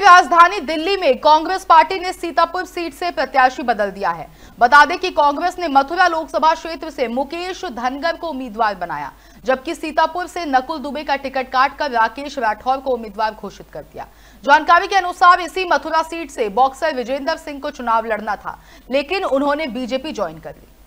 राजधानी दिल्ली में कांग्रेस पार्टी ने सीतापुर सीट से प्रत्याशी बदल दिया है बता दें कि कांग्रेस ने मथुरा लोकसभा क्षेत्र से मुकेश धनगर को उम्मीदवार बनाया जबकि सीतापुर से नकुल दुबे का टिकट काटकर राकेश राठौर को उम्मीदवार घोषित कर दिया जानकारी के अनुसार इसी मथुरा सीट से बॉक्सर विजेंद्र सिंह को चुनाव लड़ना था लेकिन उन्होंने बीजेपी ज्वाइन कर ली